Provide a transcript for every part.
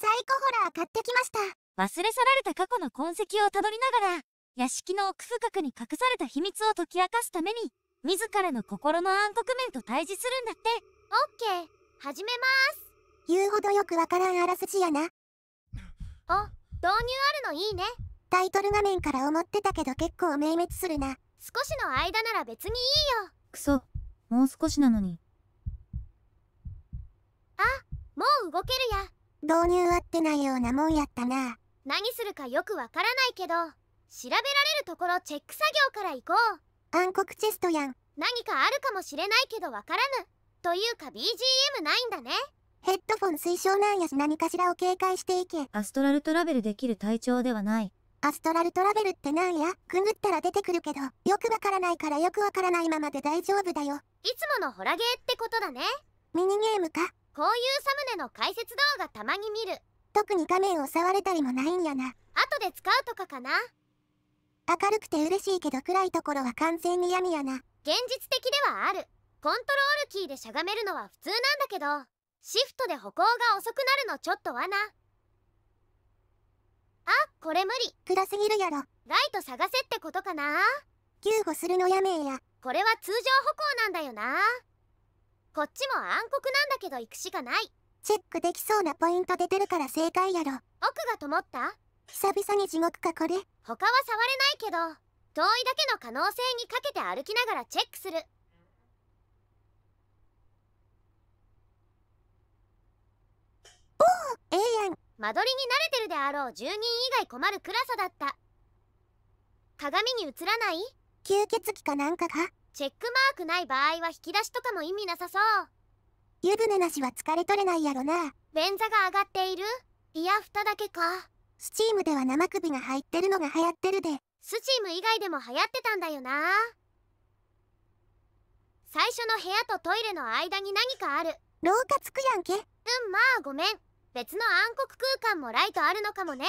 サイコホラー買ってきました忘れ去られた過去の痕跡をたどりながら屋敷の奥深くに隠された秘密を解き明かすために自らの心の暗黒面と対峙するんだってオッケー始めます言うほどよくわからんあらすじやなあ導入あるのいいねタイトル画面から思ってたけど結構明滅するな少しの間なら別にいいよくそもう少しなのにあもう動けるや導入合ってないようなもんやったな何するかよくわからないけど調べられるところチェック作業から行こう暗黒チェストやん何かあるかもしれないけどわからぬというか BGM ないんだねヘッドフォン推奨なんやし何かしらを警戒していけアストラルトラベルできる体調ではないアストラルトラベルってなんやくぐったら出てくるけどよくわからないからよくわからないままで大丈夫だよいつものホラゲーってことだねミニゲームかこういうサムネの解説動画たまに見る特に画面を触れたりもないんやな後で使うとかかな明るくて嬉しいけど暗いところは完全に闇やな現実的ではあるコントロールキーでしゃがめるのは普通なんだけどシフトで歩行が遅くなるのちょっとはなあこれ無理暗すぎるやろライト探せってことかな救護するのやめえやこれは通常歩行なんだよなこっちも暗黒なんだけど行くしかないチェックできそうなポイント出てるから正解やろ奥がともった久々に地獄かこれ他は触れないけど遠いだけの可能性にかけて歩きながらチェックするおおええやん間取りに慣れてるであろう住人以外困る暗さだった鏡に映らない吸血鬼かなんかがチェックマークない場合は引き出しとかも意味なさそう湯船なしは疲れ取れないやろな便座が上がっているいや蓋だけかスチームでは生首が入ってるのが流行ってるでスチーム以外でも流行ってたんだよな最初の部屋とトイレの間に何かある廊下つくやんけうんまあごめん別の暗黒空間もライトあるのかもね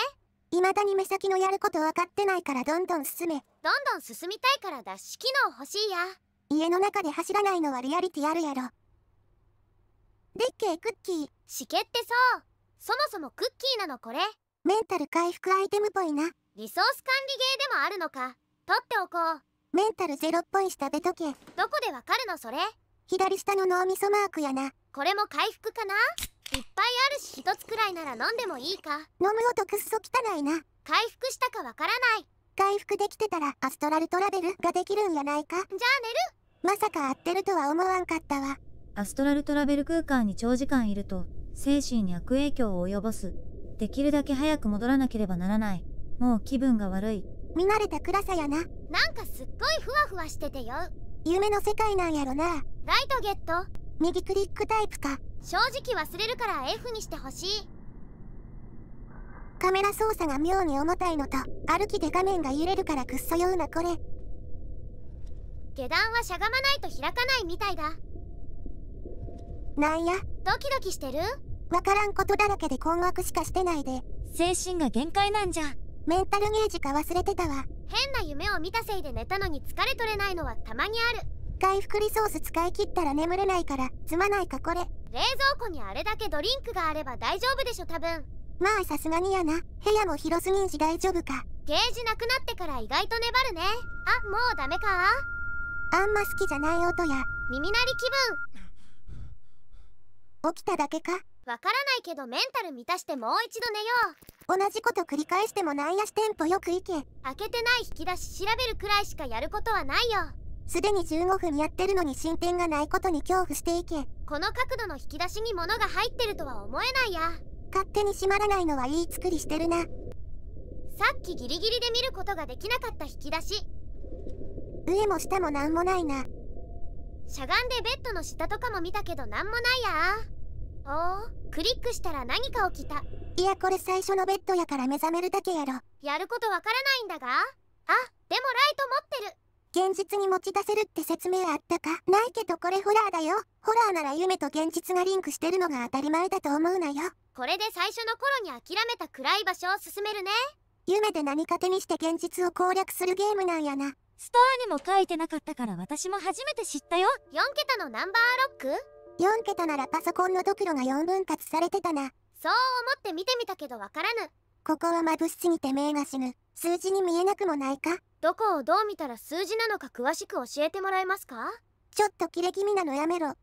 未だに目先のやること分かってないからどんどん進めどんどん進みたいから脱出機能欲しいや家の中で走らないのはリアリティあるやろでっけえクッキーしけってそうそもそもクッキーなのこれメンタル回復アイテムっぽいなリソース管理ゲーでもあるのか取っておこうメンタルゼロっぽいしたべとけどこでわかるのそれ左下の脳みそマークやなこれも回復かないっぱいあるし一つくらいなら飲んでもいいか飲む音くっそ汚いな回復したかわからない回復できてたらアストラルトラベルができるんやないかじゃあ寝るまさか合ってるとは思わんかったわアストラルトラベル空間に長時間いると精神に悪影響を及ぼすできるだけ早く戻らなければならないもう気分が悪い見慣れた暗さやななんかすっごいふわふわしててよ夢の世界なんやろなライトゲット右クリックタイプか正直忘れるから F にしてほしいカメラ操作が妙に重たいのと歩きで画面が揺れるからくっそ酔うなこれ下段はしゃがまないと開かないみたいだなんやドキドキしてるわからんことだらけで困惑しかしてないで精神が限界なんじゃメンタルゲージか忘れてたわ変な夢を見たせいで寝たのに疲れ取れないのはたまにある回福利ソース使い切ったら眠れないからすまないかこれ冷蔵庫にあれだけドリンクがあれば大丈夫でしょ多分まあさすがにやな部屋も広すぎんし大丈夫かゲージなくなってから意外と粘るねあもうダメかあんま好きじゃない音や耳鳴り気分起きただけかわからないけどメンタル満たしてもう一度寝よう同じこと繰り返してもなんやしテンポよくいけ開けてない引き出し調べるくらいしかやることはないよすでに15分やってるのに進展がないことに恐怖していけこの角度の引き出しに物が入ってるとは思えないや勝手に閉まらないのはいい作りしてるなさっきギリギリで見ることができなかった引き出し上も下も何もないなしゃがんでベッドの下とかも見たけど何もないやおおクリックしたら何か起きたいやこれ最初のベッドやから目覚めるだけやろやることわからないんだがあでもライト持ってる現実に持ち出せるって説明あったかないけどこれホラーだよ。ホラーなら夢と現実がリンクしてるのが当たり前だと思うなよ。これで最初の頃に諦めた暗い場所を進めるね。夢で何か手にして現実を攻略するゲームなんやな。ストアにも書いてなかったから私も初めて知ったよ。4桁のナンバーロック ?4 桁ならパソコンのドクロが4分割されてたな。そう思って見てみたけどわからぬ。ここは眩しすぎて目が死ぬ。数字に見えなくもないかどこをどう見たら数字なのか詳しく教えてもらえますかちょっとキレ気味なのやめろ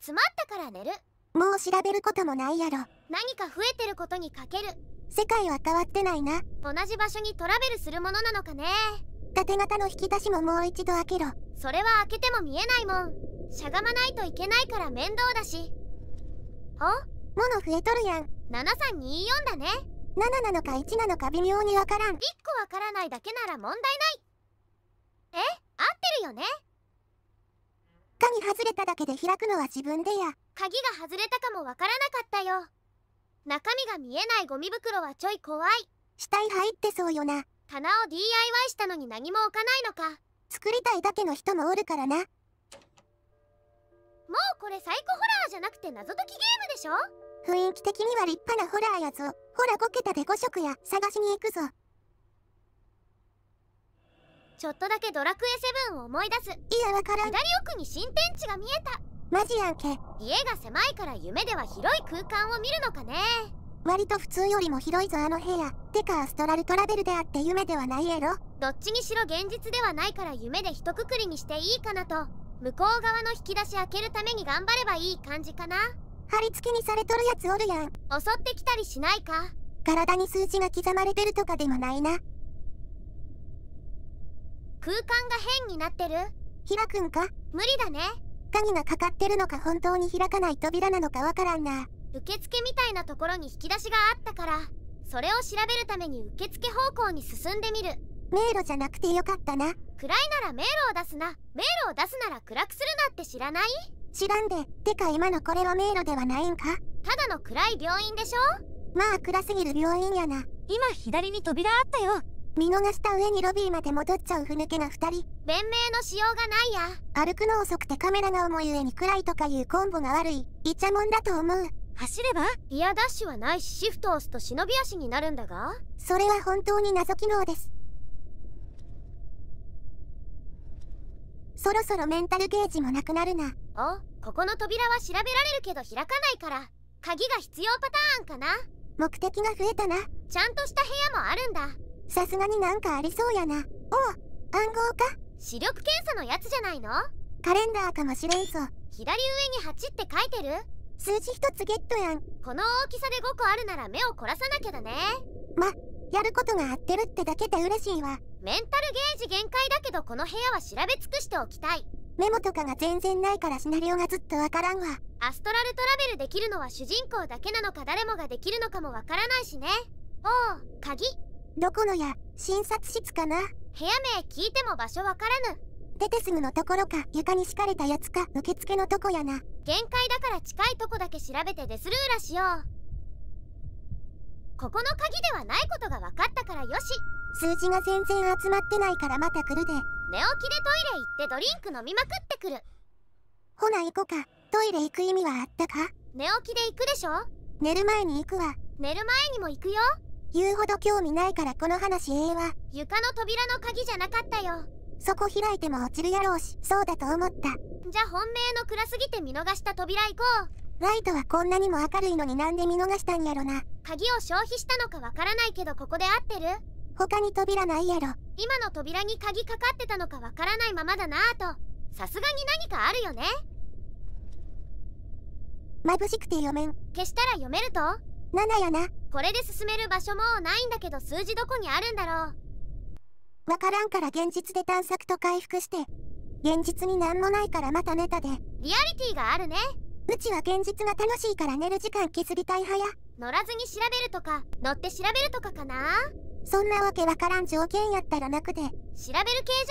詰まったから寝るもう調べることもないやろ何か増えてることにかける世界は変わってないな同じ場所にトラベルするものなのかね縦型の引き出しももう一度開けろそれは開けても見えないもんしゃがまないといけないから面倒だしお物増えとるやん7324だね7なのか1なのか微妙にわからん1個わからないだけなら問題ないえ合ってるよね鍵外れただけで開くのは自分でや鍵が外れたかもわからなかったよ中身が見えないゴミ袋はちょい怖い死体入ってそうよな棚を DIY したのに何も置かないのか作りたいだけの人もおるからなもうこれサイコホラーじゃなくて謎解きゲームでしょ雰囲気的には立派なホラーやぞ。ほら5桁で5色や、探しに行くぞ。ちょっとだけドラクエ7を思い出す。いやわからん。左奥に新天地が見えた。マジやんけ。家が狭いから夢では広い空間を見るのかね。割と普通よりも広いぞあの部屋。てかアストラルトラベルであって夢ではないやろ。どっちにしろ現実ではないから夢で一括りにしていいかなと。向こう側の引き出し開けるために頑張ればいい感じかな。貼り付けにされとるやつおるやん襲ってきたりしないか体に数字が刻まれてるとかでもないな空間が変になってる開くんか無理だね鍵がかかってるのか本当に開かない扉なのかわからんな受付みたいなところに引き出しがあったからそれを調べるために受付方向に進んでみる迷路じゃなくてよかったな暗いなら迷路を出すな迷路を出すなら暗くするなって知らない知らんでてか今のこれは迷路ではないんかただの暗い病院でしょまあ暗すぎる病院やな今左に扉あったよ見逃した上にロビーまで戻っちゃうふぬけな2人弁明のしようがないや歩くの遅くてカメラが重い上に暗いとかいうコンボが悪いイチャモンだと思う走ればリアダッシュはないしシフト押すと忍び足になるんだがそれは本当に謎機能ですそろそろメンタルゲージもなくなるなおここの扉は調べられるけど開かないから鍵が必要パターンかな目的が増えたなちゃんとした部屋もあるんださすがになんかありそうやなおう暗号か視力検査のやつじゃないのカレンダーかもしれんぞ左上に8って書いてる数字1つゲットやんこの大きさで5個あるなら目を凝らさなきゃだねまやることが合ってるってだけで嬉しいわメンタルゲージ限界だけどこの部屋は調べ尽くしておきたいメモとかが全然ないからシナリオがずっとわからんわアストラルトラベルできるのは主人公だけなのか誰もができるのかもわからないしねおう鍵どこのや診察室かな部屋名聞いても場所わからぬ出てすぐのところか床に敷かれたやつか受付のとこやな限界だから近いとこだけ調べてデスルーラしようここの鍵ではないことが分かったからよし数字が全然集まってないからまた来るで寝起きでトイレ行ってドリンク飲みまくってくるほな行こかトイレ行く意味はあったか寝起きで行くでしょ寝る前に行くわ寝る前にも行くよ言うほど興味ないからこの話ええわ床の扉の鍵じゃなかったよそこ開いても落ちるやろうしそうだと思ったじゃ本命の暗すぎて見逃した扉行こうライトはこんなにも明るいのになんで見逃したんやろな鍵を消費したのかわからないけどここで合ってる他に扉ないやろ今の扉に鍵かかってたのかわからないままだなあとさすがに何かあるよね眩しくて読めん消したら読めると7やなこれで進める場所もないんだけど数字どこにあるんだろうわからんから現実で探索と回復して現実に何もないからまたネタでリアリティがあるねうちは現実が楽しいから寝る時間削りたい派や乗らずに調べるとか乗って調べるとかかなそんなわけわからん条件やったらなくて調べる系じゃ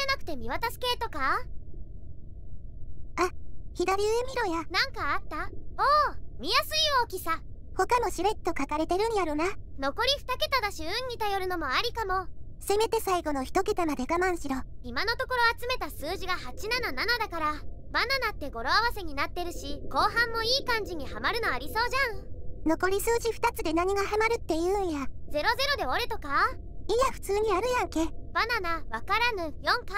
なくて見渡す系とかあ左上見ろやなんかあったおお見やすい大きさ他もしれっと書かれてるんやろな残り2桁だし運に頼るのもありかもせめて最後の1桁まで我慢しろ今のところ集めた数字が877だからバナナって語呂合わせになってるし後半もいい感じにはまるのありそうじゃん残り数字2つで何がハマるって言うんや00で折れとかいや普通にあるやんけバナナわからぬ4か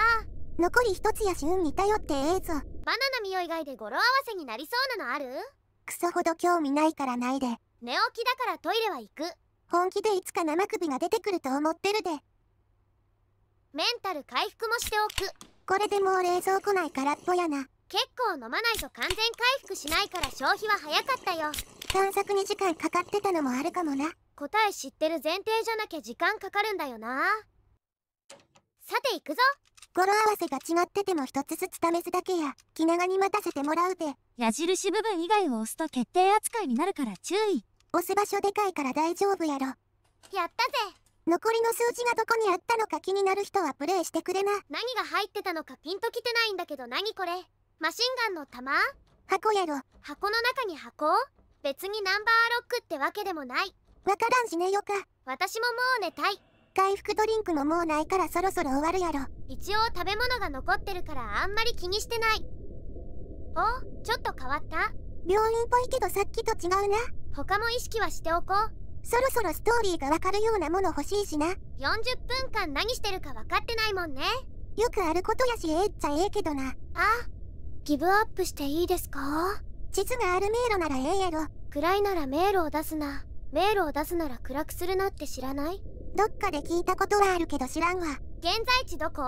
残り1つやし運に頼ってええぞバナナ見よ以外で語呂合わせになりそうなのあるクソほど興味ないからないで寝起きだからトイレは行く本気でいつか生首が出てくると思ってるでメンタル回復もしておくこれでもう冷蔵庫内空っぽやな結構飲まないと完全回復しないから消費は早かったよ探索に時間かかってたのもあるかもな答え知ってる前提じゃなきゃ時間かかるんだよなさて行くぞ語呂合わせが違ってても一つずつ試すだけや気長に待たせてもらうて矢印部分以外を押すと決定扱いになるから注意押す場所でかいから大丈夫やろやったぜ残りの数字がどこにあったのか気になる人はプレイしてくれな何が入ってたのかピンときてないんだけど何これマシンガンの弾箱やろ箱の中に箱別にナンバーロックってわけでもないわからんしねよか私ももう寝たい回復ドリンクももうないからそろそろ終わるやろ一応食べ物が残ってるからあんまり気にしてないおちょっと変わった病院っぽいけどさっきと違うな他も意識はしておこうそろそろストーリーがわかるようなもの欲しいしな40分間何してるか分かってないもんねよくあることやしええっちゃええけどなあギブアップしていいですか地図がある迷路ならええやろ暗いなら迷路を出すな迷路を出すなら暗くするなって知らないどっかで聞いたことはあるけど知らんわ現在地どこ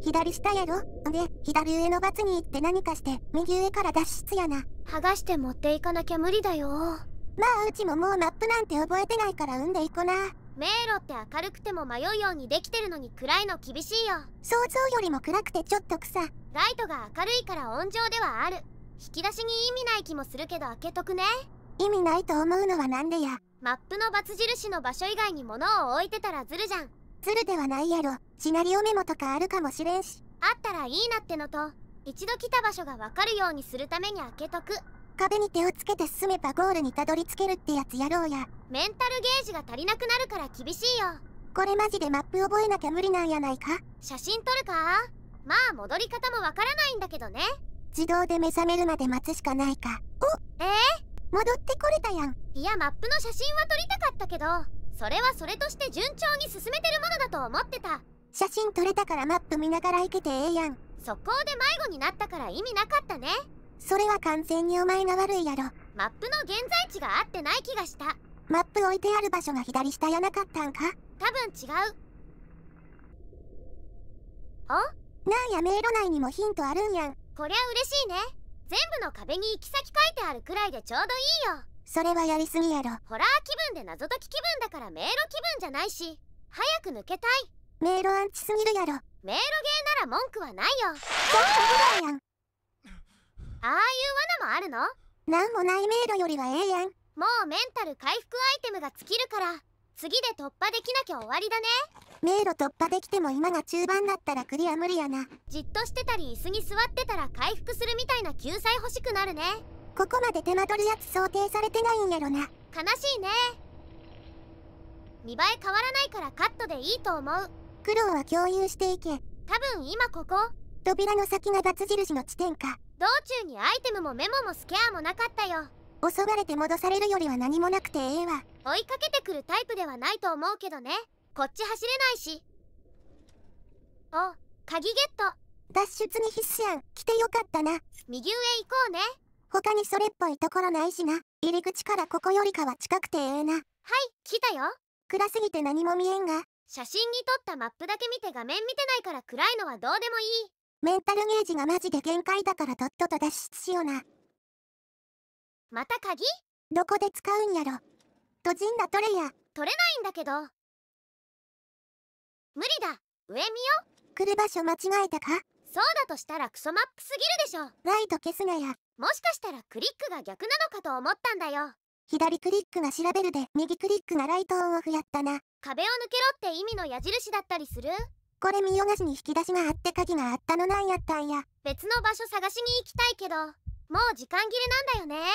左下やろで左上のバツに行って何かして右上から脱出やな剥がして持っていかなきゃ無理だよまあうちももうマップなんて覚えてないから産んでいこな迷路って明るくても迷うようにできてるのに暗いの厳しいよ想像よりも暗くてちょっと草ライトが明るいから温情ではある引き出しに意味ない気もするけど開けとくね意味ないと思うのはなんでやマップのツ印の場所以外に物を置いてたらズルじゃんズルではないやろシナリオメモとかあるかもしれんしあったらいいなってのと一度来た場所がわかるようにするために開けとく壁に手をつけて進めばゴールにたどり着けるってやつやろうやメンタルゲージが足りなくなるから厳しいよこれマジでマップ覚えなきゃ無理なんやないか写真撮るかまあ戻り方もわからないんだけどね自動で目覚めるまで待つしかないかおえー、戻ってこれたやんいやマップの写真は撮りたかったけどそれはそれとして順調に進めてるものだと思ってた写真撮れたからマップ見ながら行けてええやん速攻で迷子になったから意味なかったねそれは完全にお前が悪いやろマップの現在地が合ってない気がしたマップ置いてある場所が左下やなかったんか多分違うおなんや迷路内にもヒントあるんやんこりゃ嬉しいね全部の壁に行き先書いてあるくらいでちょうどいいよそれはやりすぎやろホラー気分で謎解き気分だから迷路気分じゃないし早く抜けたい迷路アンチすぎるやろ迷路ゲーなら文句はないよちょっとぐらいやんああいう罠もあるのなんもない迷路よりはええやんもうメンタル回復アイテムが尽きるから次で突破できなきゃ終わりだね迷路突破できても今が中盤だったらクリア無理やなじっとしてたり椅子に座ってたら回復するみたいな救済欲しくなるねここまで手間取るやつ想定されてないんやろな悲しいね見栄え変わらないからカットでいいと思う苦労は共有していけ多分今ここ扉の先がバ印の地点か道中にアイテムもメモもスケアもなかったよ襲われて戻されるよりは何もなくてええわ追いかけてくるタイプではないと思うけどねこっち走れないしお鍵ゲット脱出に必死やん来てよかったな右上行こうね他にそれっぽいところないしな入り口からここよりかは近くてええなはい来たよ暗すぎて何も見えんが写真に撮ったマップだけ見て画面見てないから暗いのはどうでもいいメンタルゲージがマジで限界だからとっとと脱出しような。また鍵どこで使うんやろ。閉じんだとれや。取れないんだけど。無理だ。上見よ。来る場所間違えたかそうだとしたらクソマップすぎるでしょ。ライト消すなや。もしかしたらクリックが逆なのかと思ったんだよ。左クリックが調べるで、右クリックがライトオンオフやったな。壁を抜けろって意味の矢印だったりするこれ見よがしに引き出しがあって鍵があったのなんやったんや別の場所探しに行きたいけどもう時間切れなんだよね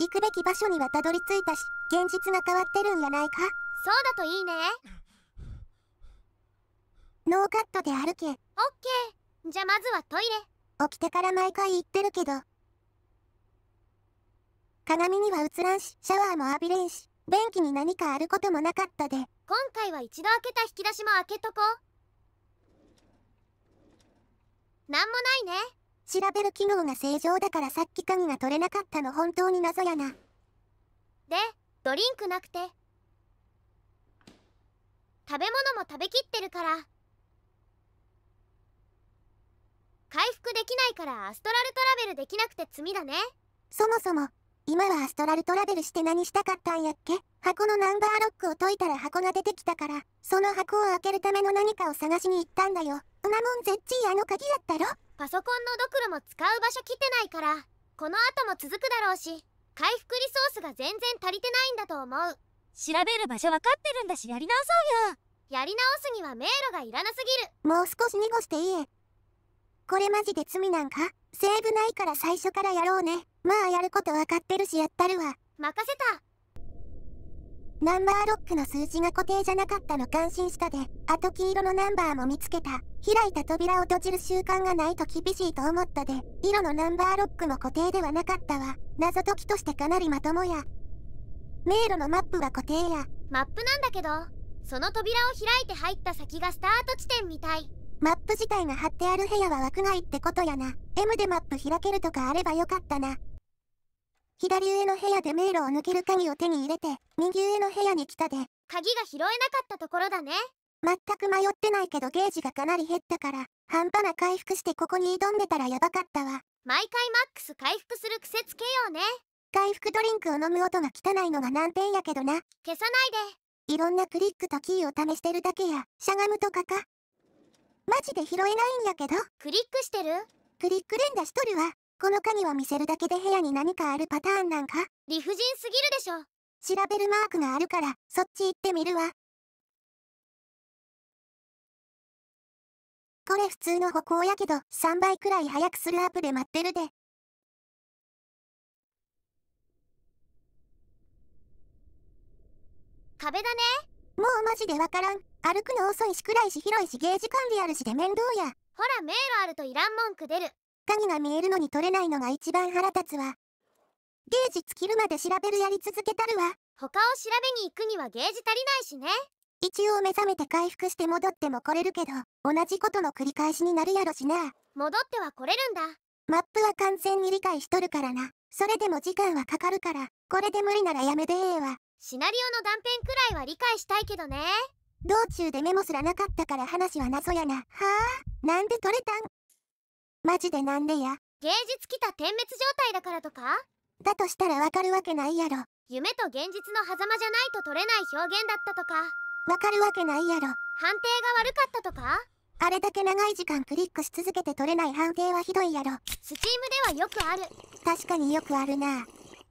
行くべき場所にはたどり着いたし現実が変わってるんやないかそうだといいねノーカットで歩けオッケーじゃまずはトイレ起きてから毎回行ってるけど鏡には映らんしシャワーも浴びれんし便器に何かあることもなかったで今回は一度開けた引き出しも開けとこうなんもないね。調べる機能が正常だからさっき鍵が取れなかったの本当に謎やな。で、ドリンクなくて。食べ物も食べきってるから。回復できないからアストラルトラベルできなくて罪だね。そもそも、今はアストラルトラベルして何したかったんやっけ箱のナンバーロックを解いたら箱が出てきたから、その箱を開けるための何かを探しに行ったんだよ。なもん絶対あの鍵やったろパソコンのドクロも使う場所来てないからこの後も続くだろうし回復リソースが全然足りてないんだと思う調べる場所分かってるんだしやり直そうよやり直すには迷路がいらなすぎるもう少し濁していいこれマジで罪なんかセーブないから最初からやろうねまあやること分かってるしやったるわ任せたナンバーロックの数字が固定じゃなかったの感心したで、あと黄色のナンバーも見つけた。開いた扉を閉じる習慣がないと厳しいと思ったで、色のナンバーロックも固定ではなかったわ。謎解きとしてかなりまともや。迷路のマップは固定や。マップなんだけど、その扉を開いて入った先がスタート地点みたい。マップ自体が貼ってある部屋は枠外ってことやな。M でマップ開けるとかあればよかったな。左上の部屋で迷路を抜ける鍵を手に入れて、右上の部屋に来たで。鍵が拾えなかったところだね。全く迷ってないけどゲージがかなり減ったから、半端な回復してここに挑んでたらヤバかったわ。毎回マックス回復する癖つけようね。回復ドリンクを飲む音が汚いのが難点やけどな。消さないで。いろんなクリックとキーを試してるだけや、しゃがむとかか。マジで拾えないんやけど。クリックしてるクリック連打しとるわ。この鍵は見せるだけで部屋に何かあるパターンなんか理不尽すぎるでしょ調べるマークがあるからそっち行ってみるわこれ普通の歩行やけど3倍くらい速くするアップで待ってるで壁だねもうマジでわからん歩くの遅いし暗いし広いしゲージ管理あるしで面倒やほら迷路あるといらん文句出る鍵が見えるのに取れないのが一番腹立つわ。ゲージ尽きるまで調べるやり続けたるわ。他を調べに行くにはゲージ足りないしね。一応目覚めて回復して戻っても来れるけど、同じことの繰り返しになるやろしな。戻っては来れるんだ。マップは完全に理解しとるからな。それでも時間はかかるから、これで無理ならやめでええわ。シナリオの断片くらいは理解したいけどね。道中でメモすらなかったから話は謎やな。はあ、なんで取れたんマジでなんでや芸術来た点滅状態だからとかだとしたらわかるわけないやろ夢と現実の狭間じゃないと取れない表現だったとかわかるわけないやろ判定が悪かったとかあれだけ長い時間クリックし続けて取れない判定はひどいやろスチームではよくある確かによくあるな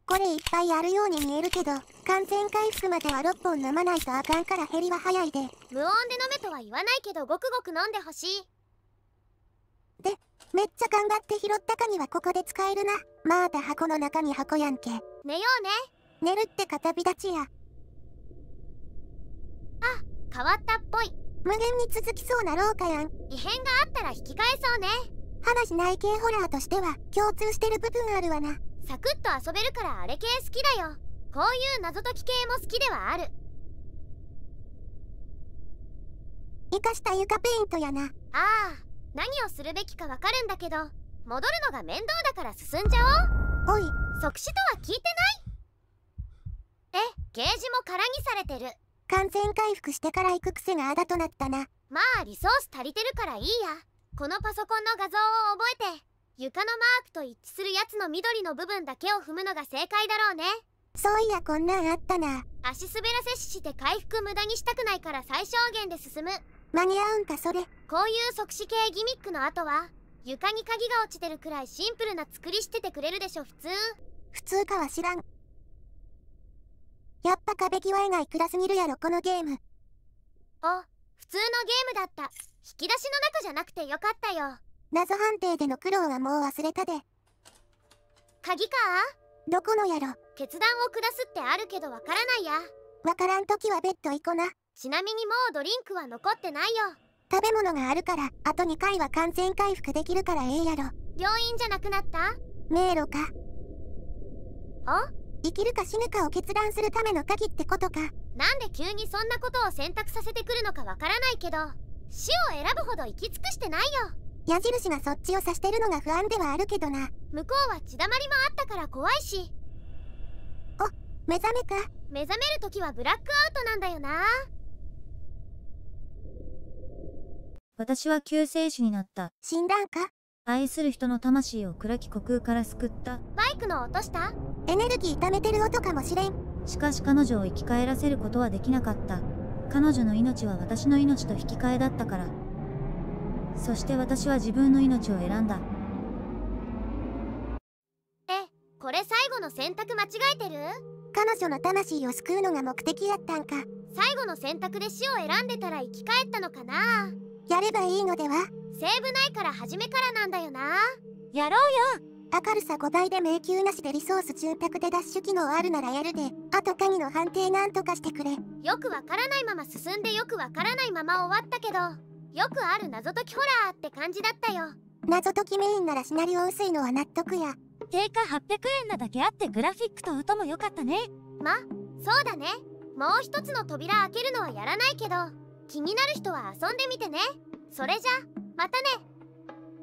これいっぱいあるように見えるけど完全回復までは6本飲まないとあかんから減りは早いで無音で飲めとは言わないけどごくごく飲んでほしいでめっちゃ頑張って拾ったかにはここで使えるな。また箱の中に箱やんけ。寝ようね。寝るって片び立ちや。あ、変わったっぽい。無限に続きそうな廊下やん。異変があったら引き返そうね。話内系ホラーとしては共通してる部分あるわな。サクッと遊べるからあれ系好きだよ。こういう謎解き系も好きではある。生かした床ペイントやな。ああ。何をするべきかわかるんだけど戻るのが面倒だから進んじゃおうおい即死とは聞いてないえゲージも空にされてる完全回復してから行く癖があだとなったなまあリソース足りてるからいいやこのパソコンの画像を覚えて床のマークと一致するやつの緑の部分だけを踏むのが正解だろうねそういやこんなんあったな足滑らせして回復無駄にしたくないから最小限で進む間に合うんかそれこういう即死系ギミックの後は床に鍵が落ちてるくらいシンプルな作りしててくれるでしょ普通普通かは知らんやっぱ壁際以外暗すぎるやろこのゲームあ普通のゲームだった引き出しの中じゃなくてよかったよ謎判定での苦労はもう忘れたで鍵かどこのやろ決断を下すってあるけどわからないやわからん時はベッド行こなちなみにもうドリンクは残ってないよ食べ物があるからあと2回は完全回復できるからええやろ病院じゃなくなった迷路かあ生きるか死ぬかを決断するための鍵ってことかなんで急にそんなことを選択させてくるのかわからないけど死を選ぶほど行き尽くしてないよ矢印がそっちを指してるのが不安ではあるけどな向こうは血だまりもあったから怖いしお目覚めか目覚める時はブラックアウトなんだよな私は救世主になった。死んだんか愛する人の魂を暗き虚空から救った。バイクの落としたエネルギー溜めてる音かもしれん。しかし彼女を生き返らせることはできなかった。彼女の命は私の命と引き換えだったから。そして私は自分の命を選んだ。え、これ最後の選択間違えてる彼女の魂を救うのが目的やったんか。最後の選択で死を選んでたら生き返ったのかなやればいいのではセーブないから初めからなんだよなやろうよ明るさ5倍で迷宮なしでリソース住宅でダッシュ機能あるならやるであと鍵の判定なんとかしてくれよくわからないまま進んでよくわからないまま終わったけどよくある謎解きホラーって感じだったよ謎解きメインならシナリオ薄いのは納得や定価800円なだけあってグラフィックと音も良かったねまそうだねもう一つの扉開けるのはやらないけど気になる人は遊んでみてねそれじゃまたね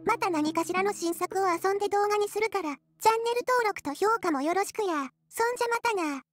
また何かしらの新作を遊んで動画にするからチャンネル登録と評価もよろしくやそんじゃまたな